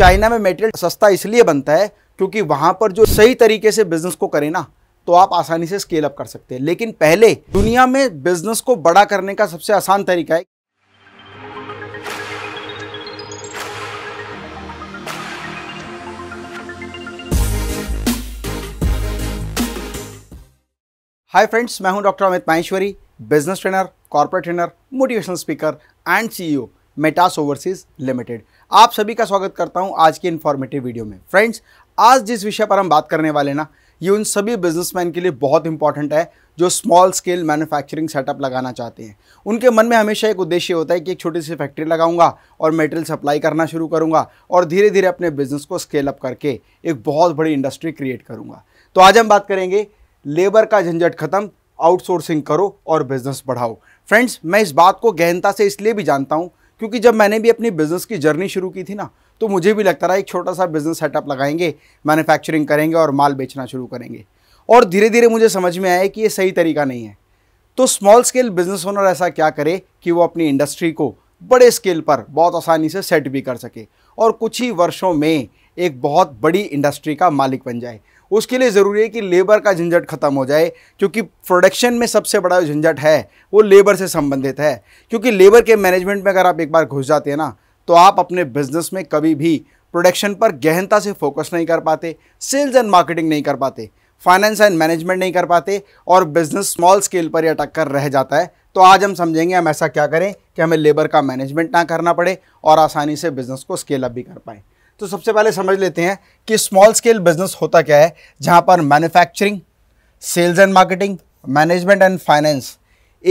China में material सस्ता इसलिए बनता है क्योंकि वहाँ पर जो सही तरीके से बिजनेस को करें ना तो आप आसानी से स्केल अप कर सकते हैं लेकिन पहले दुनिया में बिजनेस को बड़ा करने का सबसे आसान तरीका है हाय फ्रेंड्स मैं हूं doctor Amit Maheshwari business trainer corporate trainer motivational speaker and CEO Metas overseas limited आप सभी का स्वागत करता हूं आज की इन्फॉर्मेटिव वीडियो में फ्रेंड्स आज जिस विषय पर हम बात करने वाले ना ये उन सभी बिजनेसमैन के लिए बहुत इंपॉर्टेंट है जो स्मॉल स्केल मैन्युफैक्चरिंग सेटअप लगाना चाहते हैं उनके मन में हमेशा एक उद्देश्य होता है कि एक छोटी सी फैक्ट्री लगाऊंगा और मेटेरियल सप्लाई करना शुरू करूंगा और धीरे धीरे अपने बिजनेस को स्केल अप करके एक बहुत बड़ी इंडस्ट्री क्रिएट करूंगा तो आज हम बात करेंगे लेबर का झंझट खत्म आउटसोर्सिंग करो और बिजनेस बढ़ाओ फ्रेंड्स मैं इस बात को गहनता से इसलिए भी जानता हूँ क्योंकि जब मैंने भी अपनी बिज़नेस की जर्नी शुरू की थी ना तो मुझे भी लगता रहा एक छोटा सा बिज़नेस सेटअप लगाएंगे मैन्युफैक्चरिंग करेंगे और माल बेचना शुरू करेंगे और धीरे धीरे मुझे समझ में आया कि ये सही तरीका नहीं है तो स्मॉल स्केल बिजनेस ओनर ऐसा क्या करे कि वो अपनी इंडस्ट्री को बड़े स्केल पर बहुत आसानी से सेट भी कर सके और कुछ ही वर्षों में एक बहुत बड़ी इंडस्ट्री का मालिक बन जाए उसके लिए ज़रूरी है कि लेबर का झंझट खत्म हो जाए क्योंकि प्रोडक्शन में सबसे बड़ा झंझट है वो लेबर से संबंधित है क्योंकि लेबर के मैनेजमेंट में अगर आप एक बार घुस जाते हैं ना तो आप अपने बिजनेस में कभी भी प्रोडक्शन पर गहनता से फोकस नहीं कर पाते सेल्स एंड मार्केटिंग नहीं कर पाते फाइनेंस एंड मैनेजमेंट नहीं कर पाते और बिजनेस स्मॉल स्केल पर ही अटक कर रह जाता है तो आज हम समझेंगे हम ऐसा क्या करें कि हमें लेबर का मैनेजमेंट ना करना पड़े और आसानी से बिजनेस को स्केल अप भी कर पाएँ तो सबसे पहले समझ लेते हैं कि स्मॉल स्केल बिजनेस होता क्या है जहाँ पर manufacturing sales and marketing management and finance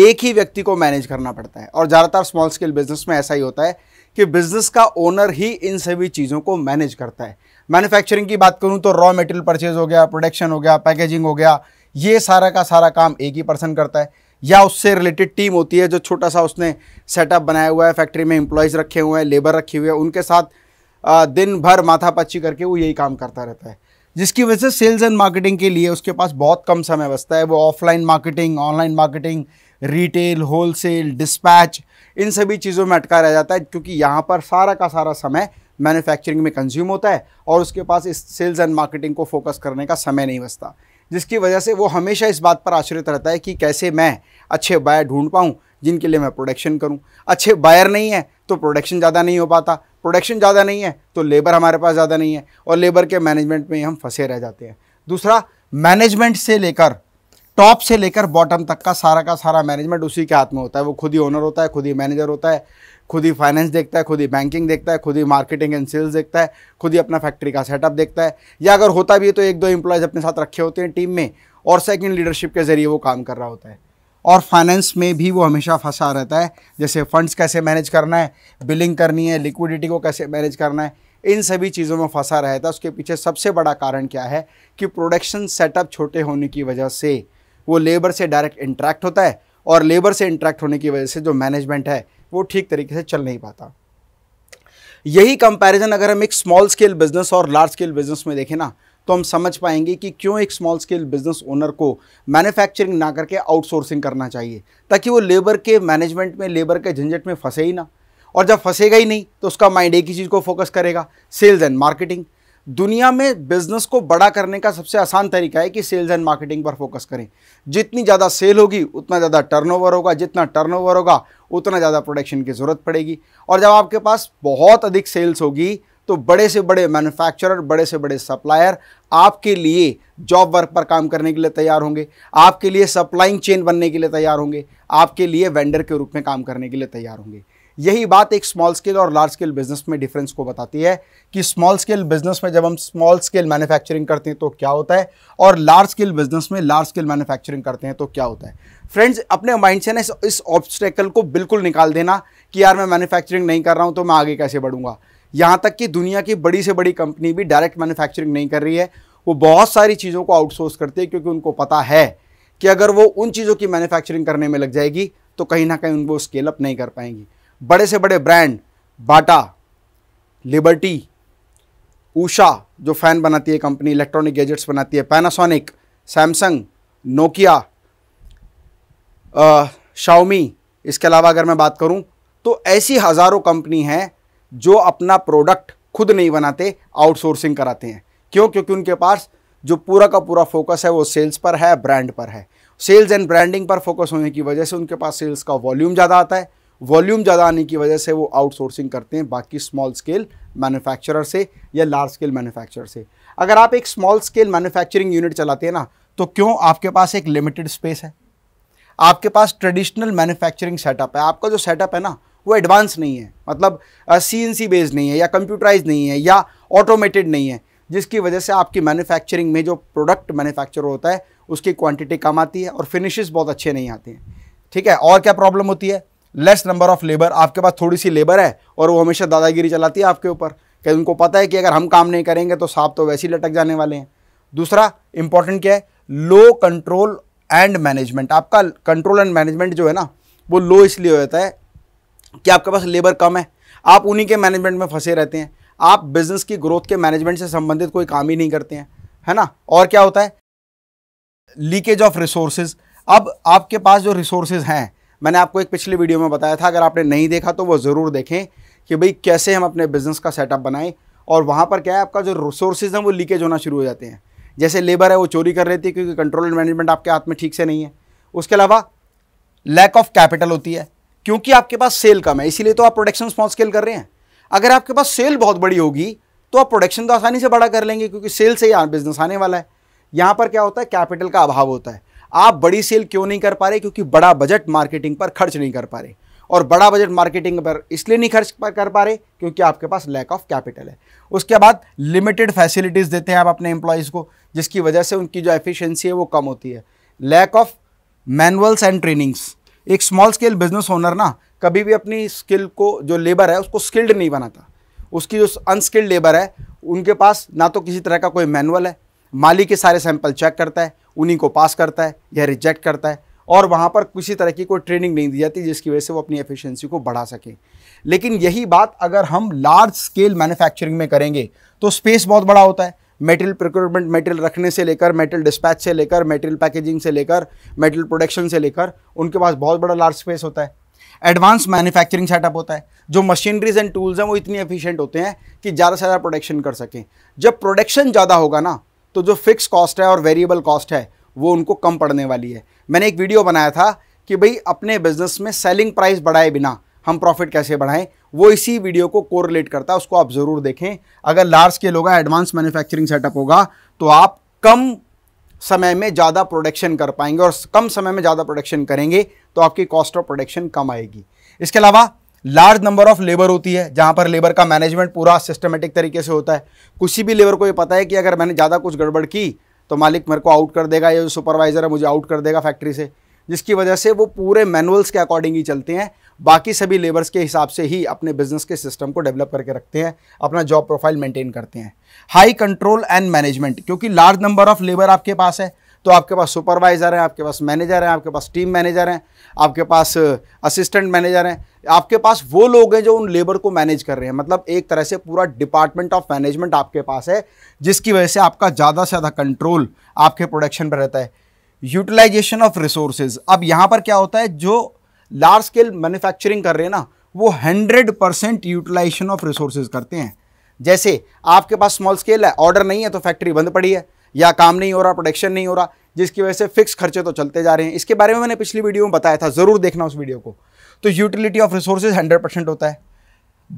एक ही व्यक्ति को मैनेज करना पड़ता है और ज़्यादातर स्मॉल स्केल बिजनेस में ऐसा ही होता है कि बिजनेस का ओनर ही इन सभी चीज़ों को मैनेज करता है मैन्युफैक्चरिंग की बात करूँ तो रॉ मटेरियल परचेज हो गया प्रोडक्शन हो गया पैकेजिंग हो गया ये सारा का सारा काम एक ही पर्सन करता है या उससे रिलेटेड टीम होती है जो छोटा सा उसने सेटअप बनाया हुआ है फैक्ट्री में एम्प्लॉयज़ रखे हुए हैं लेबर रखे हुए हैं उनके साथ दिन भर माथापच्ची करके वो यही काम करता रहता है जिसकी वजह से सेल्स एंड मार्केटिंग के लिए उसके पास बहुत कम समय बचता है वो offline marketing online marketing retail wholesale dispatch इन सभी चीज़ों में अटका रह जाता है क्योंकि यहाँ पर सारा का सारा समय मैन्युफैक्चरिंग में कंज्यूम होता है और उसके पास इस सेल्स एंड मार्केटिंग को फोकस करने का समय नहीं बचता जिसकी वजह से वो हमेशा इस बात पर आश्रित रहता है कि कैसे मैं अच्छे बायर ढूंढ पाऊँ जिनके लिए मैं प्रोडक्शन करूँ अच्छे बायर नहीं है तो प्रोडक्शन ज़्यादा नहीं हो पाता प्रोडक्शन ज़्यादा नहीं है तो लेबर हमारे पास ज़्यादा नहीं है और लेबर के मैनेजमेंट में ही हम फंसे रह जाते हैं दूसरा मैनेजमेंट से लेकर टॉप से लेकर बॉटम तक का सारा का सारा मैनेजमेंट उसी के हाथ में होता है वो खुद ही ओनर होता है खुद ही मैनेजर होता है खुद ही फाइनेंस देखता है खुद ही बैंकिंग देखता है खुद ही मार्केटिंग एंड सेल्स देखता है खुद ही अपना फैक्ट्री का सेटअप देखता है या अगर होता भी है तो एक दो एम्प्लॉयज़ अपने साथ रखे होते हैं टीम में और सेकेंड लीडरशिप के जरिए वो काम कर रहा होता है और फाइनेंस में भी वो हमेशा फंसा रहता है जैसे फंड्स कैसे मैनेज करना है बिलिंग करनी है लिक्विडिटी को कैसे मैनेज करना है इन सभी चीज़ों में फंसा रहता है उसके पीछे सबसे बड़ा कारण क्या है कि प्रोडक्शन सेटअप छोटे होने की वजह से वो लेबर से डायरेक्ट इंट्रैक्ट होता है और लेबर से इंट्रैक्ट होने की वजह से जो मैनेजमेंट है वो ठीक तरीके से चल नहीं पाता यही कंपैरिजन अगर हम एक स्मॉल स्केल बिजनेस और लार्ज स्केल बिजनेस में देखें ना तो हम समझ पाएंगे कि क्यों एक स्मॉल स्केल बिजनेस ओनर को मैन्युफैक्चरिंग ना करके आउटसोर्सिंग करना चाहिए ताकि वो लेबर के मैनेजमेंट में लेबर के झंझट में फंसे ही ना और जब फंसेगा ही नहीं तो उसका माइंड एक ही चीज़ को फोकस करेगा सेल्स एंड मार्केटिंग दुनिया में बिजनेस को बड़ा करने का सबसे आसान तरीका है कि सेल्स एंड मार्केटिंग पर फोकस करें जितनी ज़्यादा सेल होगी उतना ज़्यादा टर्नओवर होगा जितना टर्नओवर होगा उतना ज़्यादा प्रोडक्शन की ज़रूरत पड़ेगी और जब आपके पास बहुत अधिक सेल्स होगी तो बड़े से बड़े मैन्युफैक्चरर बड़े से बड़े सप्लायर आपके लिए जॉब वर्क पर काम करने के लिए तैयार होंगे आपके लिए सप्लाइंग चेन बनने के लिए तैयार होंगे आपके लिए वेंडर के रूप में काम करने के लिए तैयार होंगे यही बात एक स्मॉल स्केल और लार्ज स्केल बिजनेस में डिफरेंस को बताती है कि स्मॉल स्केल बिजनेस में जब हम स्मॉल स्केल मैन्युफैक्चरिंग करते हैं तो क्या होता है और लार्ज स्केल बिजनेस में लार्ज स्केल मैन्युफैक्चरिंग करते हैं तो क्या होता है फ्रेंड्स अपने माइंड से ना इस ऑब्स्टेकल को बिल्कुल निकाल देना कि यार मैं मैन्युफैक्चरिंग नहीं कर रहा हूँ तो मैं आगे कैसे बढ़ूंगा यहाँ तक कि दुनिया की बड़ी से बड़ी कंपनी भी डायरेक्ट मैन्युफैक्चरिंग नहीं कर रही है वो बहुत सारी चीज़ों को आउटसोर्स करती है क्योंकि उनको पता है कि अगर वो उन चीज़ों की मैन्युफैक्चरिंग करने में लग जाएगी तो कहीं ना कहीं उनको स्केल अप नहीं कर पाएंगी बड़े से बड़े ब्रांड बाटा लिबर्टी ऊषा जो फ़ैन बनाती है कंपनी इलेक्ट्रॉनिक गैजेट्स बनाती है पैनासोनिक सैमसंग नोकिया शाओमी इसके अलावा अगर मैं बात करूं तो ऐसी हज़ारों कंपनी हैं जो अपना प्रोडक्ट खुद नहीं बनाते आउटसोर्सिंग कराते हैं क्यों क्योंकि उनके पास जो पूरा का पूरा फोकस है वो सेल्स पर है ब्रांड पर है सेल्स एंड ब्रांडिंग पर फोकस होने की वजह से उनके पास सेल्स का वॉल्यूम ज़्यादा आता है वॉल्यूम ज़्यादा आने की वजह से वो आउटसोर्सिंग करते हैं बाकी स्मॉल स्केल मैन्युफैक्चरर से या लार्ज स्केल मैन्युफैक्चरर से अगर आप एक स्मॉल स्केल मैन्युफैक्चरिंग यूनिट चलाते हैं ना तो क्यों आपके पास एक लिमिटेड स्पेस है आपके पास ट्रेडिशनल मैन्युफैक्चरिंग सेटअप है आपका जो सेटअप है ना वो एडवांस नहीं है मतलब सी एन सी बेस्ड नहीं है या कंप्यूटराइज नहीं है या ऑटोमेटेड नहीं है जिसकी वजह से आपकी मैन्युफैक्चरिंग में जो प्रोडक्ट मैन्युफैक्चर होता है उसकी क्वांटिटी कम आती है और फिनिशेस बहुत अच्छे नहीं आते हैं ठीक है और क्या प्रॉब्लम होती है लेस नंबर ऑफ लेबर आपके पास थोड़ी सी लेबर है और वो हमेशा दादागिरी चलाती है आपके ऊपर क्या उनको पता है कि अगर हम काम नहीं करेंगे तो साफ तो वैसे ही लटक जाने वाले हैं दूसरा इंपॉर्टेंट क्या है लो कंट्रोल एंड मैनेजमेंट आपका कंट्रोल एंड मैनेजमेंट जो है ना वो लो इसलिए होता है कि आपके पास लेबर कम है आप उन्हीं के मैनेजमेंट में फंसे रहते हैं आप बिजनेस की ग्रोथ के मैनेजमेंट से संबंधित कोई काम ही नहीं करते हैं है ना और क्या होता है लीकेज ऑफ रिसोर्सेज अब आपके पास जो रिसोर्सेज हैं मैंने आपको एक पिछले वीडियो में बताया था अगर आपने नहीं देखा तो वो ज़रूर देखें कि भाई कैसे हम अपने बिज़नेस का सेटअप बनाएं और वहाँ पर क्या है आपका जो रिसोर्सेज हैं वो लीकेज होना शुरू हो जाते हैं जैसे लेबर है वो चोरी कर रही थी क्योंकि कंट्रोल एंड मैनेजमेंट आपके हाथ में ठीक से नहीं है उसके अलावा लैक ऑफ कैपिटल होती है क्योंकि आपके पास सेल कम है इसीलिए तो आप प्रोडक्शन स्मॉल स्केल कर रहे हैं अगर आपके पास सेल बहुत बड़ी होगी तो आप प्रोडक्शन तो आसानी से बड़ा कर लेंगे क्योंकि सेल से यहाँ बिजनेस आने वाला है यहाँ पर क्या होता है कैपिटल का अभाव होता है आप बड़ी सेल क्यों नहीं कर पा रहे क्योंकि बड़ा बजट मार्केटिंग पर खर्च नहीं कर पा रहे और बड़ा बजट मार्केटिंग पर इसलिए नहीं खर्च कर पा रहे क्योंकि आपके पास लैक ऑफ कैपिटल है उसके बाद लिमिटेड फैसिलिटीज़ देते हैं आप अपने एम्प्लॉयज़ को जिसकी वजह से उनकी जो एफिशिएंसी है वो कम होती है lack of manuals and trainings एक स्मॉल स्केल बिजनेस ओनर ना कभी भी अपनी स्किल को जो लेबर है उसको स्किल्ड नहीं बनाता उसकी जो अनस्किल्ड लेबर है उनके पास ना तो किसी तरह का कोई मैनुअल है माली के सारे सैंपल चेक करता है उन्हीं को पास करता है या रिजेक्ट करता है और वहाँ पर किसी तरह की कोई ट्रेनिंग नहीं दी जाती जिसकी वजह से वो अपनी एफिशिएंसी को बढ़ा सकें लेकिन यही बात अगर हम लार्ज स्केल मैन्युफैक्चरिंग में करेंगे तो स्पेस बहुत बड़ा होता है मेटेरियल प्रिक्योरमेंट मेटेरियल रखने से लेकर मेटेरियल डिस्पैच से लेकर मेटेरियल पैकेजिंग से लेकर मेटेरियल प्रोडक्शन से लेकर उनके पास बहुत बड़ा लार्ज स्पेस होता है एडवांस मैन्युफैक्चरिंग सेटअप होता है जो मशीनरीज एंड टूल्स हैं वो इतनी एफिशिएंट होते हैं कि ज़्यादा से ज़्यादा प्रोडक्शन कर सकें जब प्रोडक्शन ज़्यादा होगा ना तो जो फिक्स कॉस्ट है और वेरिएबल कॉस्ट है वो उनको कम पड़ने वाली है मैंने एक वीडियो बनाया था कि भाई अपने बिजनेस में सेलिंग प्राइस बढ़ाए बिना हम प्रॉफिट कैसे बढ़ाएं वो इसी वीडियो को कोरिलेट करता है उसको आप ज़रूर देखें अगर लार्ज स्केल होगा एडवांस मैन्युफैक्चरिंग सेटअप होगा तो आप कम समय में ज़्यादा प्रोडक्शन कर पाएंगे और कम समय में ज़्यादा प्रोडक्शन करेंगे तो आपकी कॉस्ट ऑफ प्रोडक्शन कम आएगी इसके अलावा लार्ज नंबर ऑफ लेबर होती है जहाँ पर लेबर का मैनेजमेंट पूरा सिस्टमेटिक तरीके से होता है किसी भी लेबर को ये पता है कि अगर मैंने ज़्यादा कुछ गड़बड़ की तो मालिक मेरे को आउट कर देगा या जो सुपरवाइज़र है मुझे आउट कर देगा फैक्ट्री से जिसकी वजह से वो पूरे मैनुअल्स के अकॉर्डिंग ही चलते हैं बाकी सभी लेबर्स के हिसाब से ही अपने बिजनेस के सिस्टम को डेवलप करके रखते हैं अपना जॉब प्रोफाइल मेंटेन करते हैं हाई कंट्रोल एंड मैनेजमेंट क्योंकि लार्ज नंबर ऑफ लेबर आपके पास है तो आपके पास सुपरवाइज़र हैं आपके पास मैनेजर हैं आपके पास टीम मैनेजर हैं आपके पास असिस्टेंट uh, मैनेजर हैं आपके पास वो लोग हैं जो उन लेबर को मैनेज कर रहे हैं मतलब एक तरह से पूरा डिपार्टमेंट ऑफ मैनेजमेंट आपके पास है जिसकी वजह से आपका ज़्यादा से ज़्यादा कंट्रोल आपके प्रोडक्शन पर रहता है यूटिलाइजेशन ऑफ रिसोर्सेज अब यहाँ पर क्या होता है जो लार्ज स्केल मैन्युफैक्चरिंग कर रहे हैं ना वो hundred percent utilisation of resources करते हैं जैसे आपके पास स्मॉल स्केल है ऑर्डर नहीं है तो फैक्ट्री बंद पड़ी है या काम नहीं हो रहा प्रोडक्शन नहीं हो रहा जिसकी वजह से फिक्स खर्चे तो चलते जा रहे हैं इसके बारे में मैंने पिछली वीडियो में बताया था ज़रूर देखना उस वीडियो को तो utility of resources hundred percent होता है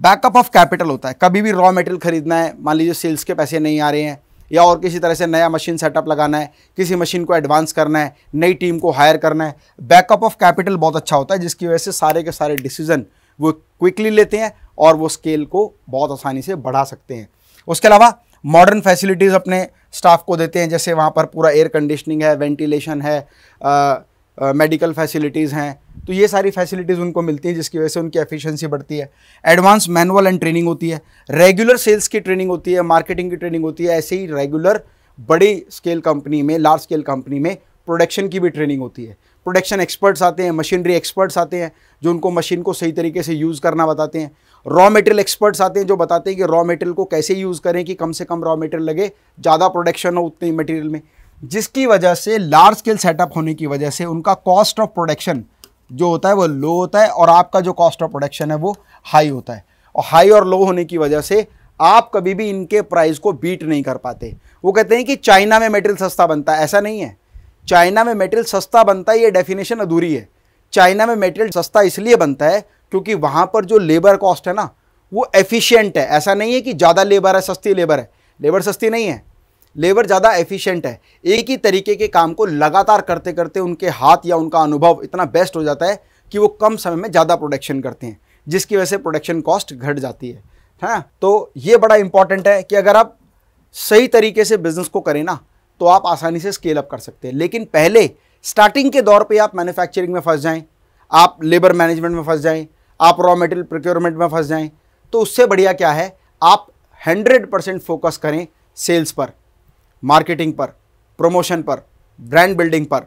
बैकअप ऑफ कैपिटल होता है कभी भी रॉ मटेरियल खरीदना है मान लीजिए सेल्स के पैसे नहीं आ रहे हैं या और किसी तरह से नया मशीन सेटअप लगाना है किसी मशीन को एडवांस करना है नई टीम को हायर करना है बैकअप ऑफ कैपिटल बहुत अच्छा होता है जिसकी वजह से सारे के सारे डिसीजन वो क्विकली लेते हैं और वो स्केल को बहुत आसानी से बढ़ा सकते हैं उसके अलावा मॉडर्न फैसिलिटीज़ अपने स्टाफ को देते हैं जैसे वहाँ पर पूरा एयर कंडीशनिंग है वेंटिलेशन है मेडिकल फैसिलिटीज़ हैं तो ये सारी फैसिलिटीज़ उनको मिलती हैं जिसकी वजह से उनकी एफिशिएंसी बढ़ती है एडवांस मैनुअल एंड ट्रेनिंग होती है रेगुलर सेल्स की ट्रेनिंग होती है मार्केटिंग की ट्रेनिंग होती है ऐसे ही रेगुलर बड़ी स्केल कंपनी में लार्ज स्केल कंपनी में प्रोडक्शन की भी ट्रेनिंग होती है प्रोडक्शन एक्सपर्ट्स आते हैं मशीनरी एक्सपर्ट्स आते हैं जो उनको मशीन को सही तरीके से यूज़ करना बताते हैं रॉ मटेरियल एक्सपर्ट्स आते हैं जो बताते हैं कि रॉ मटेरियल को कैसे यूज़ करें कि कम से कम रॉ मटेरियल लगे ज़्यादा प्रोडक्शन हो उतने मटेरियल में जिसकी वजह से लार्ज स्केल सेटअप होने की वजह से उनका कॉस्ट ऑफ प्रोडक्शन जो होता है वो लो होता है और आपका जो कॉस्ट ऑफ प्रोडक्शन है वो हाई होता है और हाई और लो होने की वजह से आप कभी भी इनके प्राइस को बीट नहीं कर पाते वो कहते हैं कि चाइना में मेटेरियल सस्ता बनता है ऐसा नहीं है चाइना में मेटेरियल सस्ता बनता है ये डेफिनेशन अधूरी है चाइना में मेटेरियल सस्ता इसलिए बनता है क्योंकि वहाँ पर जो लेबर कॉस्ट है ना वो एफिशिएंट है ऐसा नहीं है कि ज़्यादा लेबर है सस्ती लेबर है लेबर सस्ती नहीं है लेबर ज़्यादा एफिशिएंट है एक ही तरीके के काम को लगातार करते करते उनके हाथ या उनका अनुभव इतना बेस्ट हो जाता है कि वो कम समय में ज़्यादा प्रोडक्शन करते हैं जिसकी वजह से प्रोडक्शन कॉस्ट घट जाती है है हाँ, ना तो ये बड़ा इंपॉर्टेंट है कि अगर आप सही तरीके से बिजनेस को करें ना तो आप आसानी से स्केल अप कर सकते हैं लेकिन पहले स्टार्टिंग के दौर पर आप मैन्युफैक्चरिंग में फंस जाएँ आप लेबर मैनेजमेंट में फंस जाएँ आप रॉ मटेरियल प्रोक्योरमेंट में फंस जाएँ तो उससे बढ़िया क्या है आप हंड्रेड परसेंट फोकस करें सेल्स पर मार्केटिंग पर प्रमोशन पर ब्रांड बिल्डिंग पर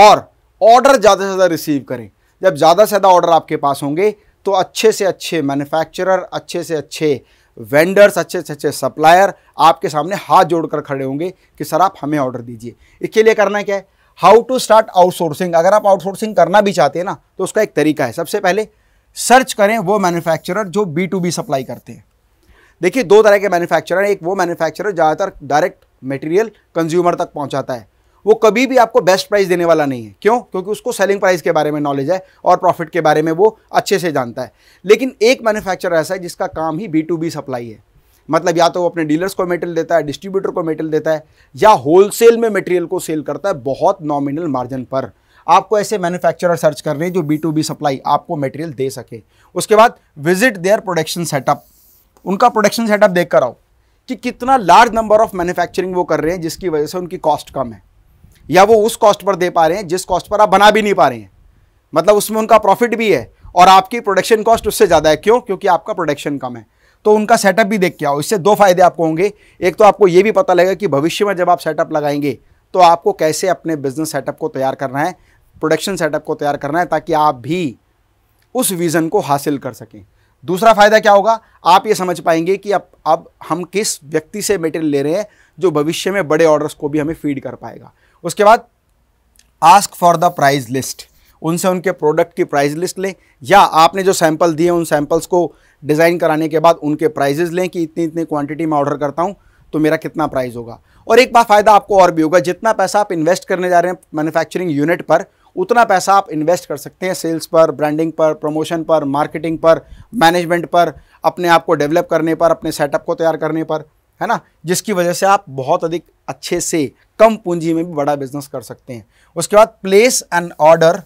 और ऑर्डर ज़्यादा से ज़्यादा रिसीव करें जब ज़्यादा से ज़्यादा ऑर्डर आपके पास होंगे तो अच्छे से अच्छे मैन्युफैक्चरर अच्छे से अच्छे वेंडर्स अच्छे से अच्छे सप्लायर आपके सामने हाथ जोड़कर खड़े होंगे कि सर आप हमें ऑर्डर दीजिए इसके लिए करना क्या है हाउ टू स्टार्ट आउटसोर्सिंग अगर आप आउटसोर्सिंग करना भी चाहते हैं ना तो उसका एक तरीका है सबसे पहले सर्च करें वो मैन्युफैक्चरर जो बी टू बी सप्लाई करते हैं देखिए दो तरह के मैन्युफैक्चरर एक वो मैन्युफैक्चरर ज़्यादातर डायरेक्ट मटेरियल कंज्यूमर तक पहुंचाता है वो कभी भी आपको बेस्ट प्राइस देने वाला नहीं है क्यों क्योंकि उसको सेलिंग प्राइस के बारे में नॉलेज है और प्रॉफिट के बारे में वो अच्छे से जानता है लेकिन एक मैन्युफैक्चरर ऐसा है जिसका काम ही बी टू बी सप्लाई है मतलब या तो वो अपने डीलर्स को मेटेरियल देता है डिस्ट्रीब्यूटर को मेटेरियल देता है या होलसेल में मटेरियल को सेल करता है बहुत नॉमिनल मार्जिन पर आपको ऐसे मैन्युफैक्चरर सर्च कर रहे हैं जो बी टू बी सप्लाई आपको मटेरियल दे सके उसके बाद विजिट देयर प्रोडक्शन सेटअप उनका प्रोडक्शन सेटअप देख कर आओ कि कितना लार्ज नंबर ऑफ मैन्युफैक्चरिंग वो कर रहे हैं जिसकी वजह से उनकी कॉस्ट कम है या वो उस कॉस्ट पर दे पा रहे हैं जिस कॉस्ट पर आप बना भी नहीं पा रहे हैं मतलब उसमें उनका प्रॉफिट भी है और आपकी प्रोडक्शन कॉस्ट उससे ज़्यादा है क्यों क्योंकि आपका प्रोडक्शन कम है तो उनका सेटअप भी देख के आओ इससे दो फायदे आपको होंगे एक तो आपको ये भी पता लगेगा कि भविष्य में जब आप सेटअप लगाएंगे तो आपको कैसे अपने बिजनेस सेटअप को तैयार करना है प्रोडक्शन सेटअप को तैयार करना है ताकि आप भी उस विज़न को हासिल कर सकें दूसरा फायदा क्या होगा आप ये समझ पाएंगे कि अब अब हम किस व्यक्ति से मटेरियल ले रहे हैं जो भविष्य में बड़े ऑर्डर्स को भी हमें फीड कर पाएगा उसके बाद ask for the price list उनसे उनके प्रोडक्ट की प्राइज लिस्ट लें या आपने जो सैंपल दिए उन सैंपल्स को डिज़ाइन कराने के बाद उनके प्राइजेज लें कि इतनी इतनी क्वांटिटी में ऑर्डर करता हूँ तो मेरा कितना प्राइस होगा और एक बार फ़ायदा आपको और भी होगा जितना पैसा आप इन्वेस्ट करने जा रहे हैं मैन्युफैक्चरिंग यूनिट पर उतना पैसा आप इन्वेस्ट कर सकते हैं सेल्स पर ब्रांडिंग पर प्रमोशन पर मार्केटिंग पर मैनेजमेंट पर अपने आप को डेवलप करने पर अपने सेटअप को तैयार करने पर है ना जिसकी वजह से आप बहुत अधिक अच्छे से कम पूंजी में भी बड़ा बिजनेस कर सकते हैं उसके बाद place an order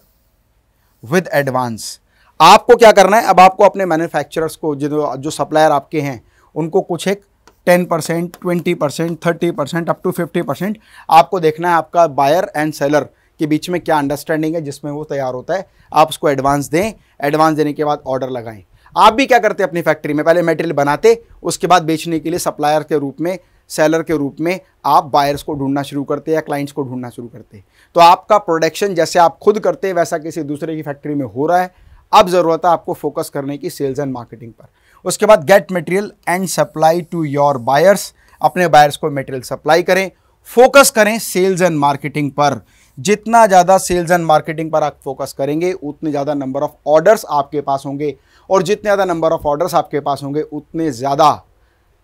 with advance आपको क्या करना है अब आपको अपने मैन्युफैक्चरर्स को जो जो सप्लायर आपके हैं उनको कुछ एक ten percent twenty percent thirty percent up to fifty percent आपको देखना है आपका बायर एंड सेलर के बीच में क्या अंडरस्टैंडिंग है जिसमें वो तैयार होता है आप उसको एडवांस दें एडवांस देने के बाद ऑर्डर लगाएं आप भी क्या करते हैं अपनी फैक्ट्री में पहले मटेरियल बनाते उसके बाद बेचने के लिए सप्लायर के रूप में सेलर के रूप में आप बायर्स को ढूंढना शुरू करते या क्लाइंट्स को ढूंढना शुरू करते तो आपका प्रोडक्शन जैसे आप खुद करते वैसा किसी दूसरे की फैक्ट्री में हो रहा है अब ज़रूरत है आपको फोकस करने की सेल्स एंड मार्केटिंग पर उसके बाद get material and supply to your buyers अपने बायर्स को मटेरियल सप्लाई करें फोकस करें सेल्स एंड मार्केटिंग पर जितना ज़्यादा सेल्स एंड मार्केटिंग पर आप फोकस करेंगे उतने ज़्यादा नंबर ऑफ ऑर्डर्स आपके पास होंगे और जितने ज़्यादा नंबर ऑफ ऑर्डर्स आपके पास होंगे उतने ज़्यादा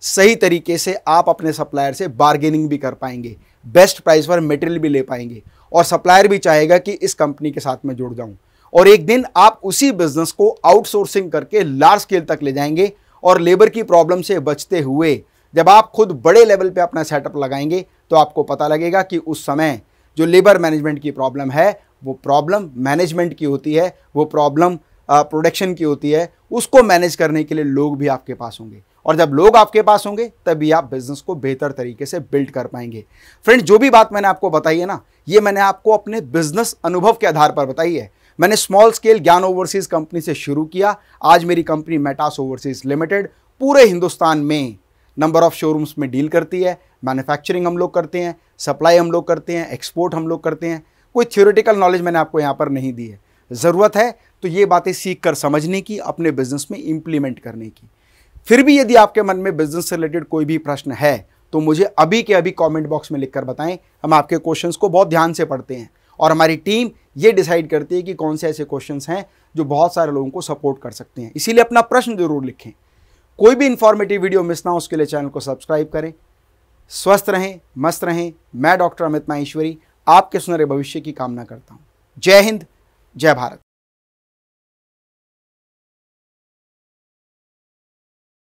सही तरीके से आप अपने सप्लायर से बार्गेनिंग भी कर पाएंगे बेस्ट प्राइस पर मटेरियल भी ले पाएंगे और सप्लायर भी चाहेगा कि इस कंपनी के साथ में जुड़ जाऊँ और एक दिन आप उसी बिजनेस को आउटसोर्सिंग करके लार्ज स्केल तक ले जाएंगे और लेबर की प्रॉब्लम से बचते हुए जब आप खुद बड़े लेवल पे अपना सेटअप लगाएंगे तो आपको पता लगेगा कि उस समय जो लेबर मैनेजमेंट की प्रॉब्लम है वो प्रॉब्लम मैनेजमेंट की होती है वो प्रॉब्लम प्रोडक्शन uh, की होती है उसको मैनेज करने के लिए लोग भी आपके पास होंगे और जब लोग आपके पास होंगे तभी आप बिजनेस को बेहतर तरीके से बिल्ड कर पाएंगे फ्रेंड जो भी बात मैंने आपको बताई है ना ये मैंने आपको अपने बिजनेस अनुभव के आधार पर बताई है मैंने small scale Gyan overseas company से शुरू किया आज मेरी कंपनी मेटास ओवरसीज लिमिटेड पूरे हिंदुस्तान में नंबर ऑफ़ शोरूम्स में डील करती है मैन्युफैक्चरिंग हम लोग करते हैं सप्लाई हम लोग करते हैं एक्सपोर्ट हम लोग करते हैं कोई थियोरेटिकल नॉलेज मैंने आपको यहाँ पर नहीं दी है ज़रूरत है तो ये बातें सीख कर समझने की अपने बिजनेस में इम्प्लीमेंट करने की फिर भी यदि आपके मन में बिजनेस से रिलेटेड कोई भी प्रश्न है तो मुझे अभी के अभी कमेंट बॉक्स में लिखकर बताएं हम आपके क्वेश्चंस को बहुत ध्यान से पढ़ते हैं और हमारी टीम ये डिसाइड करती है कि कौन से ऐसे क्वेश्चंस हैं जो बहुत सारे लोगों को सपोर्ट कर सकते हैं इसीलिए अपना प्रश्न जरूर लिखें कोई भी इंफॉर्मेटिव वीडियो मिस ना हो उसके लिए चैनल को सब्सक्राइब करें स्वस्थ रहें मस्त रहें मैं डॉक्टर अमित माहेश्वरी आपके सुनहरे भविष्य की कामना करता हूँ जय हिंद जय भारत